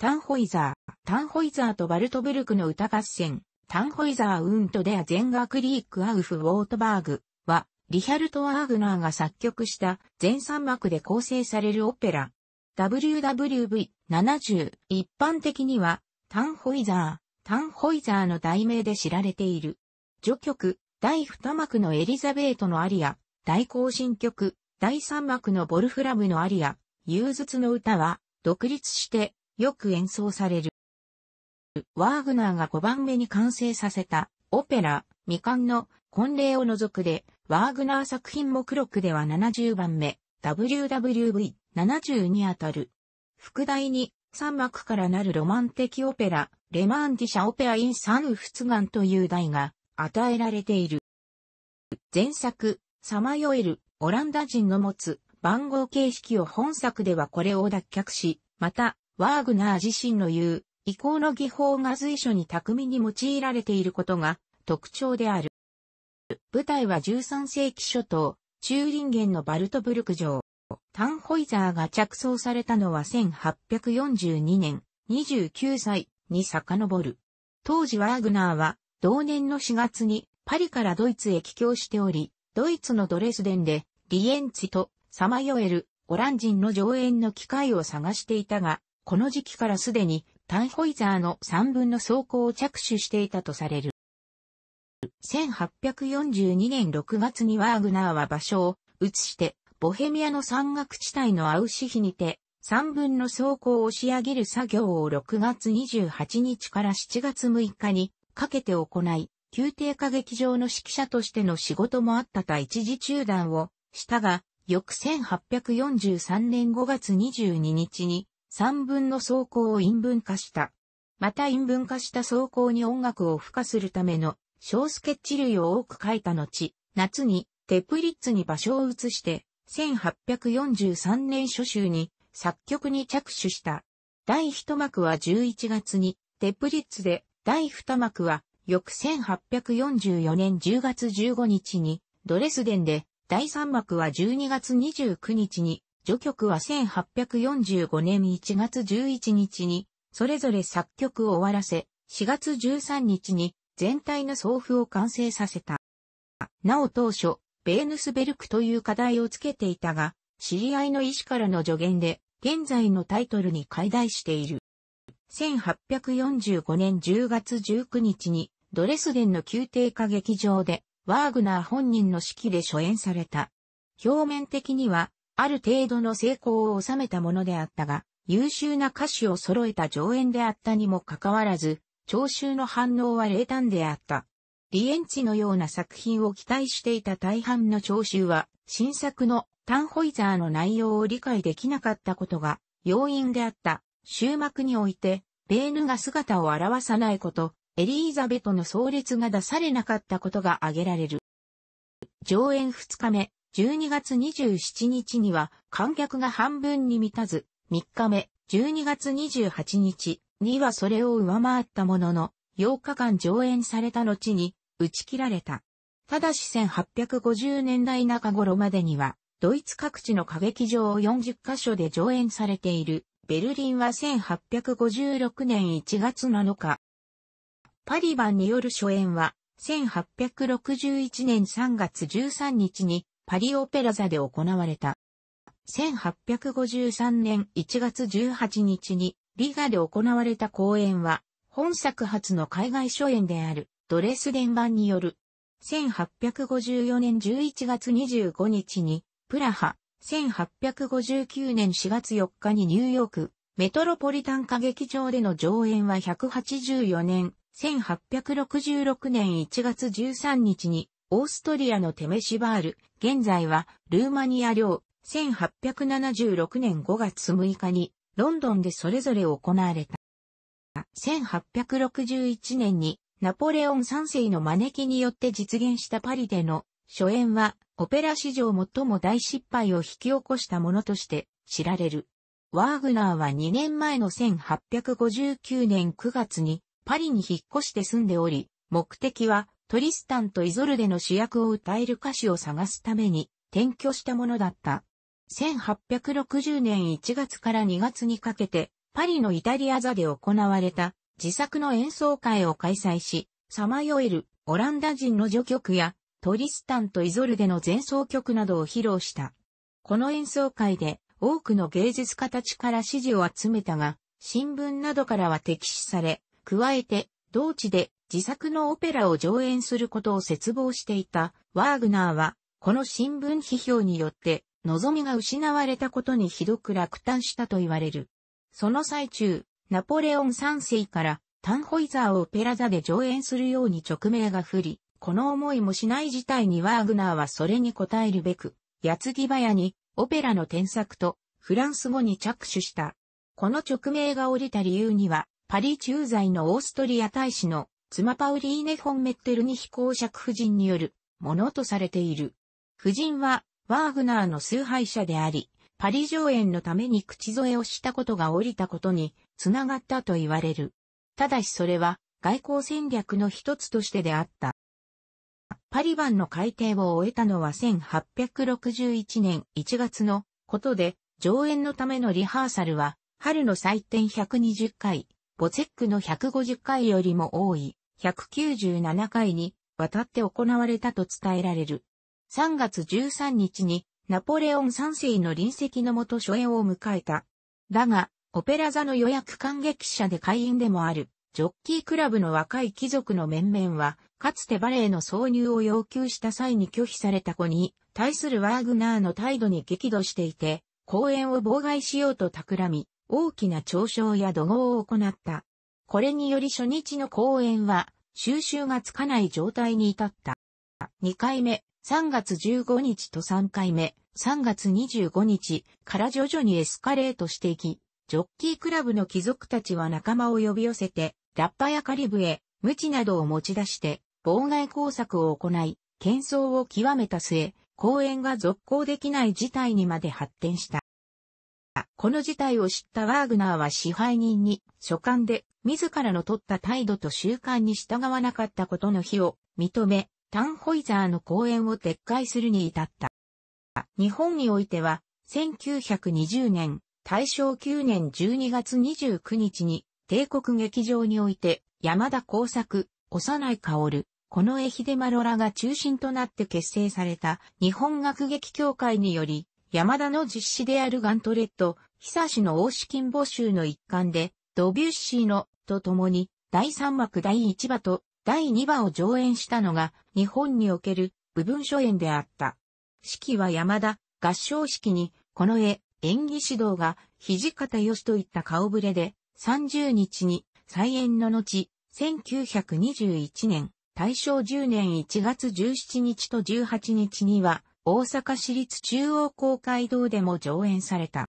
タンホイザー、タンホイザーとバルトブルクの歌合戦、タンホイザーウントデアゼンガクリークアウフ・ウォートバーグは、リヒャルト・ワーグナーが作曲した全3幕で構成されるオペラ。WWV70 一般的には、タンホイザー、タンホイザーの題名で知られている。序曲、第2幕のエリザベートのアリア、大行進曲、第3幕のボルフラムのアリア、憂鬱の歌は、独立してよく演奏される。ワーグナーが5番目に完成させたオペラ、未完の婚礼を除くで、ワーグナー作品目録では70番目、WWV70 にあたる。副題に3幕からなるロマン的オペラ、レマンディシャオペアインサンウフツガンという題が与えられている。前作、さまよえる、オランダ人の持つ番号形式を本作ではこれを脱却し、また、ワーグナー自身の言う、意行の技法が随所に巧みに用いられていることが特徴である。舞台は13世紀初頭、ンゲ源のバルトブルク城。タンホイザーが着想されたのは1842年、29歳に遡る。当時ワーグナーは、同年の4月にパリからドイツへ帰郷しており、ドイツのドレスデンで、リエンツィとサマヨエル、オランジンの上演の機会を探していたが、この時期からすでにタンホイザーの3分の装甲を着手していたとされる。1842年6月にワーグナーは場所を移して、ボヘミアの山岳地帯のアウシヒにて、3分の装甲を仕上げる作業を6月28日から7月6日にかけて行い、宮廷歌劇場の指揮者としての仕事もあったた一時中断をしたが、翌1843年5月22日に三分の走行を陰文化した。また陰文化した走行に音楽を付加するための小スケッチ類を多く書いた後、夏にテプリッツに場所を移して、1843年初秋に作曲に着手した。第一幕は11月にテプリッツで、第二幕は翌1844年10月15日にドレスデンで、第三幕は12月29日に序曲は1845年1月11日に、それぞれ作曲を終わらせ、4月13日に全体の送付を完成させた。なお当初、ベーヌスベルクという課題をつけていたが、知り合いの医師からの助言で、現在のタイトルに解題している。1845年10月19日にドレスデンの宮廷歌劇場でワーグナー本人の指揮で初演された。表面的にはある程度の成功を収めたものであったが、優秀な歌手を揃えた上演であったにもかかわらず、聴衆の反応は冷淡であった。リエンチのような作品を期待していた大半の聴衆は、新作のタンホイザーの内容を理解できなかったことが要因であった。終幕において、ベーヌが姿を現さないこと、エリーザベトの葬列が出されなかったことが挙げられる。上演2日目、12月27日には観客が半分に満たず、3日目、12月28日にはそれを上回ったものの、8日間上演された後に打ち切られた。ただし1850年代中頃までには、ドイツ各地の歌劇場を40カ所で上演されている。ベルリンは1856年1月7日。パリ版による初演は1861年3月13日にパリオペラ座で行われた。1853年1月18日にリガで行われた公演は、本作初の海外初演であるドレスデン版による。1854年11月25日にプラハ、1859年4月4日にニューヨーク、メトロポリタン歌劇場での上演は184年、1866年1月13日にオーストリアのテメシバール、現在はルーマニア領1876年5月6日にロンドンでそれぞれ行われた。1861年にナポレオン3世の招きによって実現したパリでの初演はオペラ史上最も大失敗を引き起こしたものとして知られる。ワーグナーは2年前の1859年9月にパリに引っ越して住んでおり、目的はトリスタンとイゾルデの主役を歌える歌手を探すために転居したものだった。1860年1月から2月にかけて、パリのイタリア座で行われた自作の演奏会を開催し、さまよえるオランダ人の序曲やトリスタンとイゾルデの前奏曲などを披露した。この演奏会で多くの芸術家たちから支持を集めたが、新聞などからは敵視され、加えて同地で自作のオペラを上演することを絶望していたワーグナーは、この新聞批評によって、望みが失われたことにひどく落胆したと言われる。その最中、ナポレオン3世からタンホイザーをオペラ座で上演するように直命が降り、この思いもしない事態にワーグナーはそれに応えるべく、矢継ぎ早にオペラの添削とフランス語に着手した。この直命が降りた理由には、パリ駐在のオーストリア大使の妻パウリーネ・フォン・メッテルに飛公爵夫人によるものとされている。夫人は、ワーグナーの崇拝者であり、パリ上演のために口添えをしたことが降りたことに、つながったと言われる。ただしそれは、外交戦略の一つとしてであった。パリ版の改定を終えたのは1861年1月のことで、上演のためのリハーサルは、春の祭典120回、ボチェックの150回よりも多い。197回にわたって行われたと伝えられる。3月13日にナポレオン3世の臨席のもと初演を迎えた。だが、オペラ座の予約感激者で会員でもある、ジョッキークラブの若い貴族の面々は、かつてバレエの挿入を要求した際に拒否された子に、対するワーグナーの態度に激怒していて、公演を妨害しようと企み、大きな嘲笑や怒号を行った。これにより初日の公演は収集がつかない状態に至った。2回目、3月15日と3回目、3月25日から徐々にエスカレートしていき、ジョッキークラブの貴族たちは仲間を呼び寄せて、ラッパやカリブへ、無知などを持ち出して、妨害工作を行い、喧騒を極めた末、公演が続行できない事態にまで発展した。この事態を知ったワーグナーは支配人に書簡で自らの取った態度と習慣に従わなかったことの非を認め、タンホイザーの講演を撤回するに至った。日本においては、1920年、大正9年12月29日に、帝国劇場において、山田耕作、幼い薫、この絵秀丸らが中心となって結成された日本学劇協会により、山田の実施であるガントレット、久しの王資金募集の一環で、ドビュッシーの、と共に、第3幕第1話と第2話を上演したのが、日本における部分初演であった。式は山田、合唱式に、この絵、演技指導が、土方義といった顔ぶれで、30日に、再演の後、1921年、大正10年1月17日と18日には、大阪市立中央公会堂でも上演された。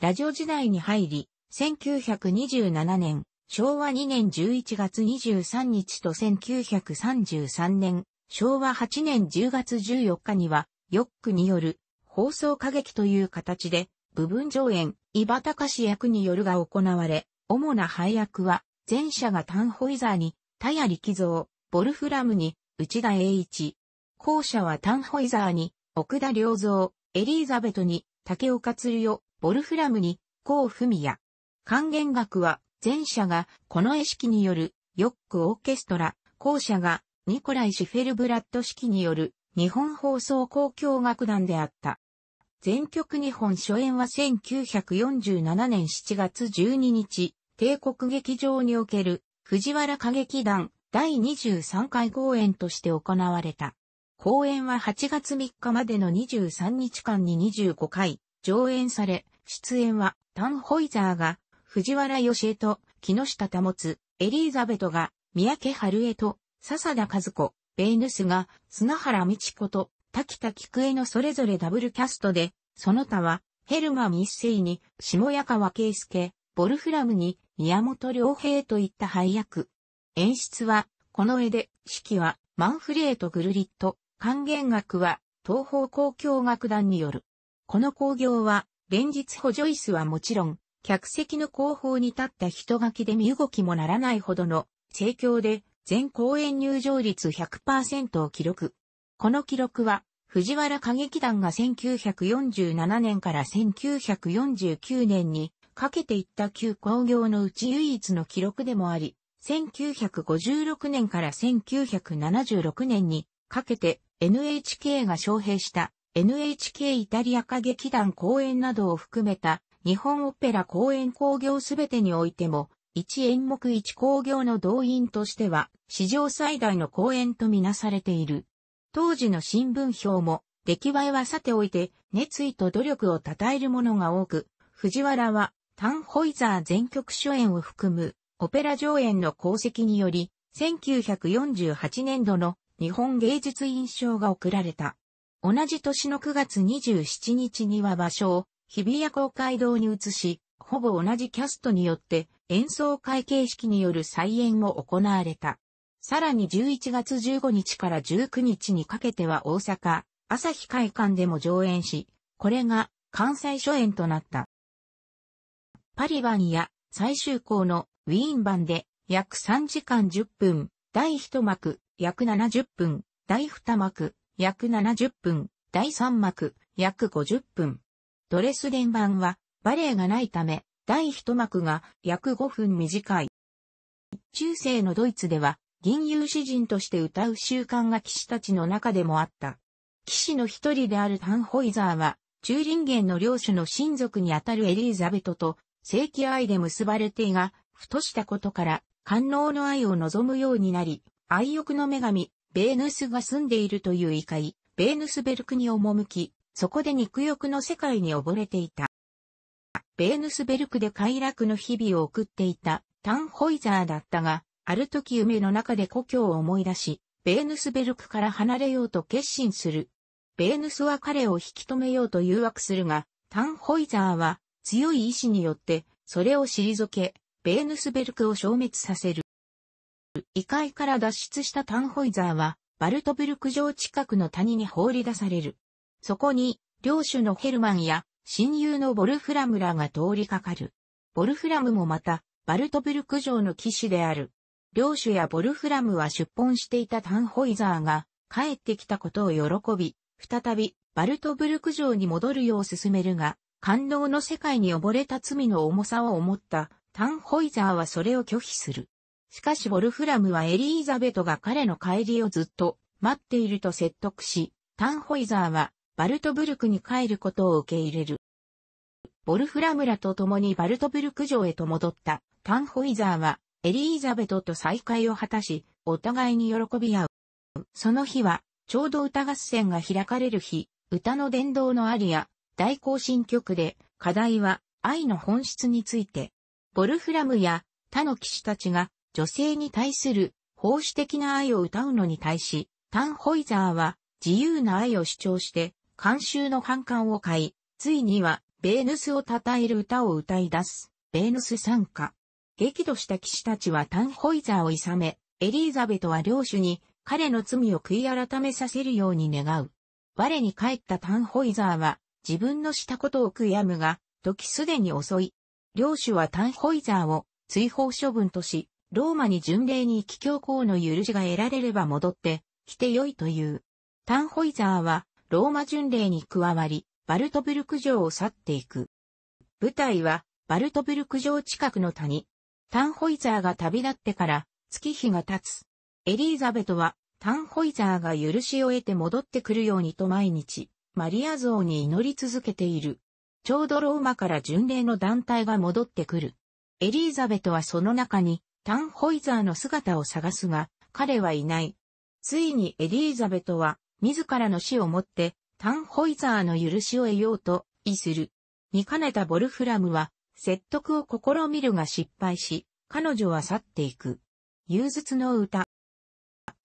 ラジオ時代に入り、1927年、昭和2年11月23日と1933年、昭和8年10月14日には、ヨックによる放送歌劇という形で、部分上演、伊庭隆役によるが行われ、主な配役は、前者がタンホイザーに、田谷力蔵、ボルフラムに、内田栄一、後者はタンホイザーに、奥田良造、エリーザベトに、竹岡鶴代、ボルフラムに、甲文也。還元楽は、前者が、この絵式による、ヨックオーケストラ、後者が、ニコライ・シフェルブラッド式による、日本放送公共楽団であった。全曲日本初演は1947年7月12日、帝国劇場における藤原歌劇団第23回公演として行われた。公演は8月3日までの23日間に25回上演され、出演はタンホイザーが藤原義江と木下保つ、エリーザベトが三宅春江と笹田和子、ベイヌスが砂原美智子と滝田菊江のそれぞれダブルキャストで、その他はヘルマミッセイに下谷川圭介、ボルフラムに宮本良平といった配役。演出は、この絵で、指はマンフレート・グルリット、還元額は東方交響楽団による。この興行は連日補助椅子はもちろん、客席の後方に立った人垣で身動きもならないほどの盛況で全公演入場率100%を記録。この記録は藤原歌劇団が1947年から1949年にかけていった旧工業のうち唯一の記録でもあり、1956年から1976年にかけて NHK が招聘した NHK イタリア歌劇団公演などを含めた日本オペラ公演興行すべてにおいても、1演目1興行の動員としては史上最大の公演とみなされている。当時の新聞表も出来栄えはさておいて熱意と努力を称えるものが多く、藤原はタンホイザー全曲初演を含むオペラ上演の功績により、1948年度の日本芸術院賞が贈られた。同じ年の9月27日には場所を日比谷公会堂に移し、ほぼ同じキャストによって演奏会形式による再演も行われた。さらに11月15日から19日にかけては大阪、朝日会館でも上演し、これが関西初演となった。パリ版や最終校のウィーン版で約3時間10分、第1幕、約70分、第2幕、約70分、第3幕、約50分。ドレスデン版は、バレエがないため、第1幕が約5分短い。中世のドイツでは、吟遊詩人として歌う習慣が騎士たちの中でもあった。騎士の一人であるタンホイザーは、中林元の領主の親族にあたるエリーザベトと、正規愛で結ばれていが、ふとしたことから、官能の愛を望むようになり、愛欲の女神、ベーヌスが住んでいるという異界、ベーヌスベルクに赴き、そこで肉欲の世界に溺れていた。ベーヌスベルクで快楽の日々を送っていたタンホイザーだったが、ある時夢の中で故郷を思い出し、ベーヌスベルクから離れようと決心する。ベーヌスは彼を引き止めようと誘惑するが、タンホイザーは強い意志によってそれを退け、ベーヌスベルクを消滅させる。異界から脱出したタンホイザーは、バルトブルク城近くの谷に放り出される。そこに、領主のヘルマンや、親友のボルフラムらが通りかかる。ボルフラムもまた、バルトブルク城の騎士である。領主やボルフラムは出奔していたタンホイザーが、帰ってきたことを喜び、再び、バルトブルク城に戻るよう進めるが、官能の世界に溺れた罪の重さを思った、タンホイザーはそれを拒否する。しかしウォルフラムはエリーザベトが彼の帰りをずっと待っていると説得し、タンホイザーはバルトブルクに帰ることを受け入れる。ボルフラムらと共にバルトブルク城へと戻ったタンホイザーはエリーザベトと再会を果たし、お互いに喜び合う。その日は、ちょうど歌合戦が開かれる日、歌の殿堂のアリア、大行進曲で、課題は愛の本質について、ボルフラムや他の騎士たちが女性に対する奉仕的な愛を歌うのに対し、タンホイザーは自由な愛を主張して、監修の反感を買い、ついにはベーヌスを称える歌を歌い出す、ベーヌス参加。激怒した騎士たちはタンホイザーをいさめ、エリーザベトは領主に彼の罪を悔い改めさせるように願う。我に帰ったタンホイザーは自分のしたことを悔やむが、時すでに遅い。領主はタンホイザーを追放処分とし、ローマに巡礼に行き教皇の許しが得られれば戻ってきてよいという。タンホイザーはローマ巡礼に加わり、バルトブルク城を去っていく。舞台はバルトブルク城近くの谷。タンホイザーが旅立ってから月日が経つ。エリーザベトはタンホイザーが許しを得て戻ってくるようにと毎日、マリア像に祈り続けている。ちょうどローマから巡礼の団体が戻ってくる。エリーザベトはその中にタンホイザーの姿を探すが、彼はいない。ついにエリーザベトは、自らの死をもって、タンホイザーの許しを得ようと、意する。見かねたボルフラムは、説得を試みるが失敗し、彼女は去っていく。憂鬱の歌。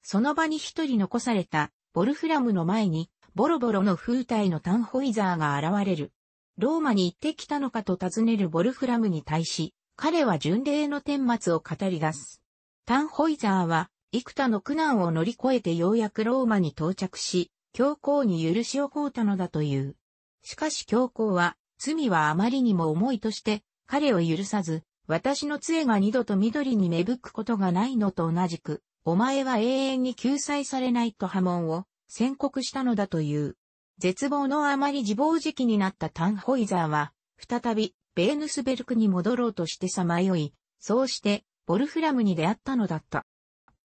その場に一人残された、ボルフラムの前に、ボロボロの風体のタンホイザーが現れる。ローマに行ってきたのかと尋ねるボルフラムに対し、彼は巡礼の顛末を語り出す。タンホイザーは、幾多の苦難を乗り越えてようやくローマに到着し、教皇に許しを請うたのだという。しかし教皇は、罪はあまりにも重いとして、彼を許さず、私の杖が二度と緑に芽吹くことがないのと同じく、お前は永遠に救済されないと波紋を宣告したのだという。絶望のあまり自暴自棄になったタンホイザーは、再びベーヌスベルクに戻ろうとしてさまよい、そうして、ボルフラムに出会ったのだった。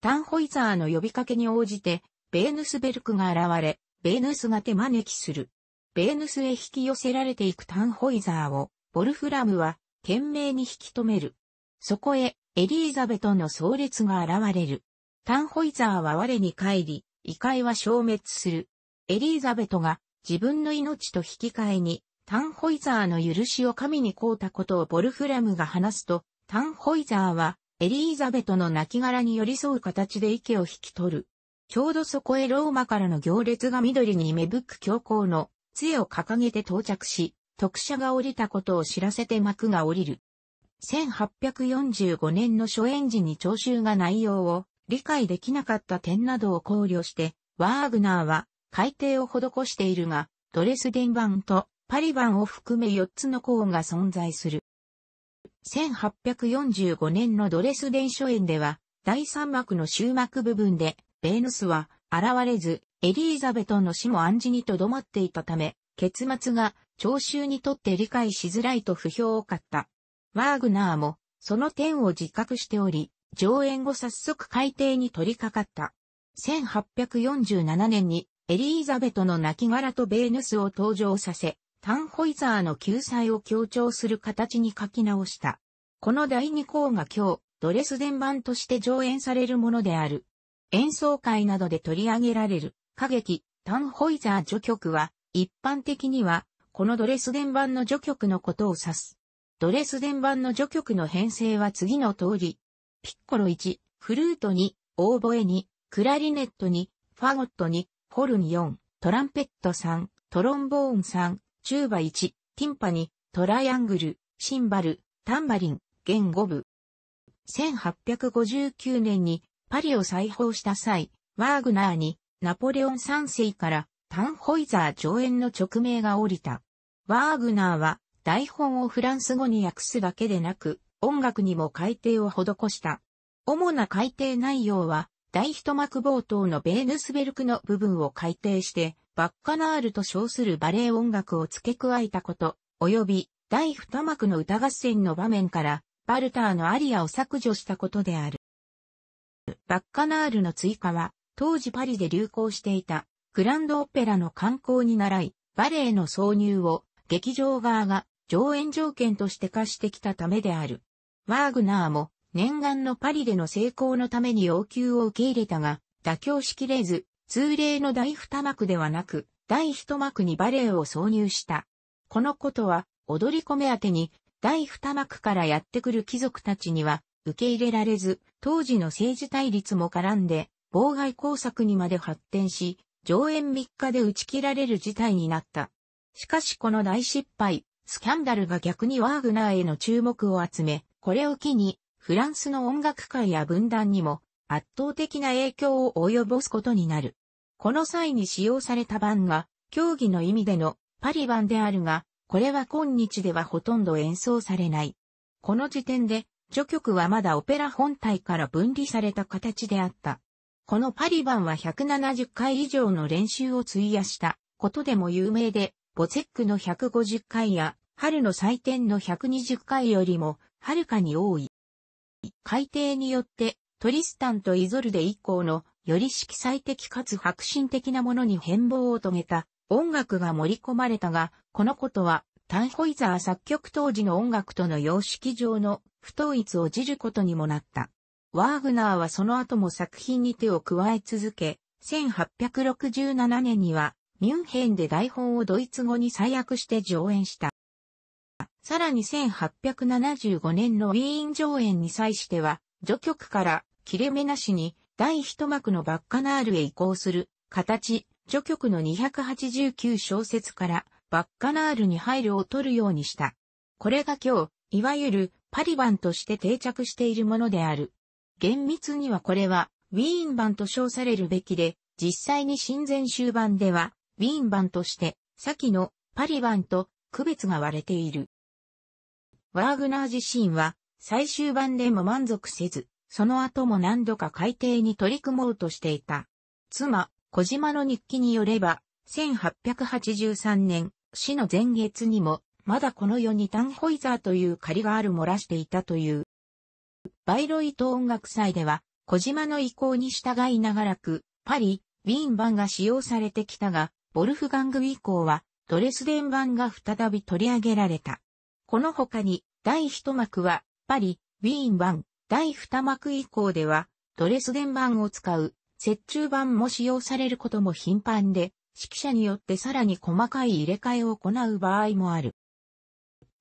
タンホイザーの呼びかけに応じて、ベーヌスベルクが現れ、ベーヌスが手招きする。ベーヌスへ引き寄せられていくタンホイザーを、ボルフラムは、懸命に引き止める。そこへ、エリーザベトの葬列が現れる。タンホイザーは我に帰り、異界は消滅する。エリーザベトが自分の命と引き換えにタンホイザーの許しを神に凍うたことをボルフラムが話すと、タンホイザーは、エリーザベトの亡骸に寄り添う形で息を引き取る。ちょうどそこへローマからの行列が緑に芽吹く教皇の杖を掲げて到着し、特赦が降りたことを知らせて幕が降りる。1845年の初演時に聴衆が内容を理解できなかった点などを考慮して、ワーグナーは改定を施しているが、ドレスデン版とパリンを含め4つの項が存在する。1845年のドレスデン書園では、第三幕の終幕部分で、ベーヌスは現れず、エリーザベトの死も暗示にとどまっていたため、結末が聴衆にとって理解しづらいと不評を買った。ワーグナーもその点を自覚しており、上演後早速改訂に取り掛かった。1847年にエリーザベトの亡骸とベーヌスを登場させ、タンホイザーの救済を強調する形に書き直した。この第2項が今日、ドレス伝版として上演されるものである。演奏会などで取り上げられる歌劇、タンホイザー序曲は、一般的には、このドレス伝版の序曲のことを指す。ドレス伝版の序曲の編成は次の通り。ピッコロ1、フルート2、オーボエ2、クラリネット2、ファゴット2、ホルン4、トランペット3、トロンボーン3、チューバ1、ティンパニ、トライアングル、シンバル、タンバリン、弦5部。1859年にパリを再訪した際、ワーグナーにナポレオン3世からタンホイザー上演の直命が降りた。ワーグナーは台本をフランス語に訳すだけでなく、音楽にも改訂を施した。主な改訂内容は、大一幕冒頭のベーヌスベルクの部分を改定して、バッカナールと称するバレエ音楽を付け加えたこと、及び第二幕の歌合戦の場面から、バルターのアリアを削除したことである。バッカナールの追加は、当時パリで流行していた、グランドオペラの観光に習い、バレエの挿入を、劇場側が上演条件として課してきたためである。ワーグナーも、念願のパリでの成功のために要求を受け入れたが、妥協しきれず、通例の第二幕ではなく、第一幕にバレエを挿入した。このことは、踊り子目当てに、第二幕からやってくる貴族たちには、受け入れられず、当時の政治対立も絡んで、妨害工作にまで発展し、上演3日で打ち切られる事態になった。しかしこの大失敗、スキャンダルが逆にワーグナーへの注目を集め、これを機にフランスの音楽界や文壇にも圧倒的な影響を及ぼすことになる。この際に使用された版が、競技の意味でのパリ版であるが、これは今日ではほとんど演奏されない。この時点で、序曲はまだオペラ本体から分離された形であった。このパリ版は170回以上の練習を費やしたことでも有名で、ボツェックの150回や、春の祭典の120回よりも、はるかに多い。改定によって、トリスタンとイゾルデ以降の、より色彩的かつ革新的なものに変貌を遂げた、音楽が盛り込まれたが、このことは、タンホイザー作曲当時の音楽との様式上の不統一をじることにもなった。ワーグナーはその後も作品に手を加え続け、1867年にはミュンヘンで台本をドイツ語に最悪して上演した。さらに1875年のウィーン上演に際しては、序曲から切れ目なしに第一幕のバッカナールへ移行する形、序曲の289小節からバッカナールに入るを取るようにした。これが今日、いわゆるパリ版として定着しているものである。厳密にはこれはウィーン版と称されるべきで、実際に親善終盤ではウィーン版として、先のパリ版と区別が割れている。ワーグナー自身は最終版でも満足せず、その後も何度か改訂に取り組もうとしていた。妻、小島の日記によれば、1883年、死の前月にも、まだこの世にタンホイザーという仮がある漏らしていたという。バイロイト音楽祭では、小島の意向に従い長らく、パリ、ウィーン版が使用されてきたが、ボルフガング以降は、ドレスデン版が再び取り上げられた。この他に、第1幕は、パリ、ウィーン版、第2幕以降では、ドレスデン版を使う、折衷版も使用されることも頻繁で、指揮者によってさらに細かい入れ替えを行う場合もある。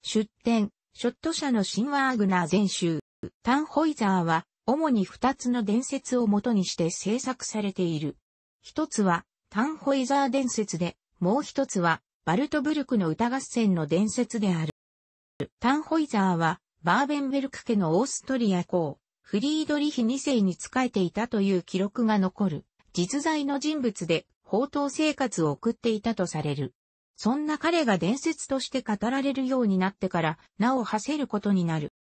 出展、ショット社の新ワーグナー全集、タンホイザーは、主に2つの伝説を元にして制作されている。一つは、タンホイザー伝説で、もう一つは、バルトブルクの歌合戦の伝説である。タンホイザーは、バーベンベルク家のオーストリア公、フリードリヒ2世に仕えていたという記録が残る、実在の人物で、宝刀生活を送っていたとされる。そんな彼が伝説として語られるようになってから名を馳せることになる。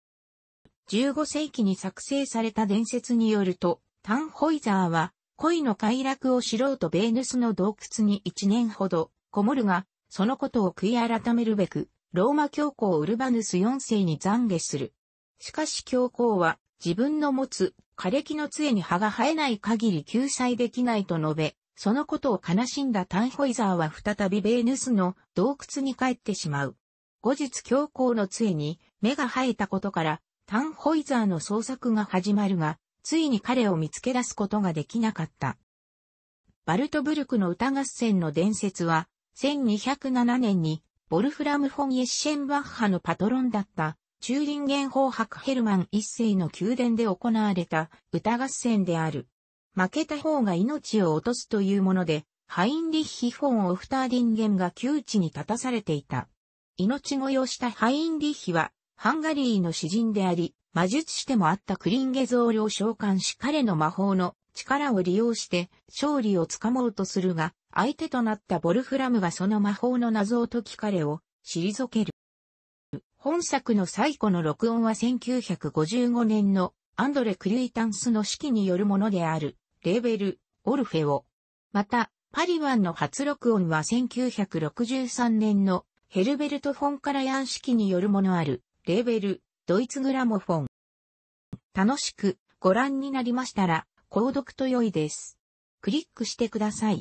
15世紀に作成された伝説によると、タンホイザーは恋の快楽を知ろうとベーヌスの洞窟に1年ほどこもるが、そのことを悔い改めるべく、ローマ教皇ウルバヌス4世に懺悔する。しかし教皇は自分の持つ枯れ木の杖に葉が生えない限り救済できないと述べ、そのことを悲しんだタンホイザーは再びベーヌスの洞窟に帰ってしまう。後日教皇の杖に目が生えたことからタンホイザーの捜索が始まるが、ついに彼を見つけ出すことができなかった。バルトブルクの歌合戦の伝説は、1207年にボルフラム・フォン・エッシェンバッハのパトロンだった、チューリンゲン法白ヘルマン一世の宮殿で行われた歌合戦である。負けた方が命を落とすというもので、ハインリッヒ・フォン・オフターディンゲンが窮地に立たされていた。命乞いをしたハインリッヒは、ハンガリーの詩人であり、魔術師でもあったクリンゲゾーを召喚し彼の魔法の力を利用して勝利をつかもうとするが、相手となったボルフラムがその魔法の謎を解き彼を退ける。本作の最古の録音は1955年のアンドレ・クリュイタンスの指揮によるものである、レーベル、オルフェオ。また、パリワンの初録音は1963年のヘルベルト・フォン・カラヤン式によるものある、レーベル、ドイツグラモフォン。楽しくご覧になりましたら、購読と良いです。クリックしてください。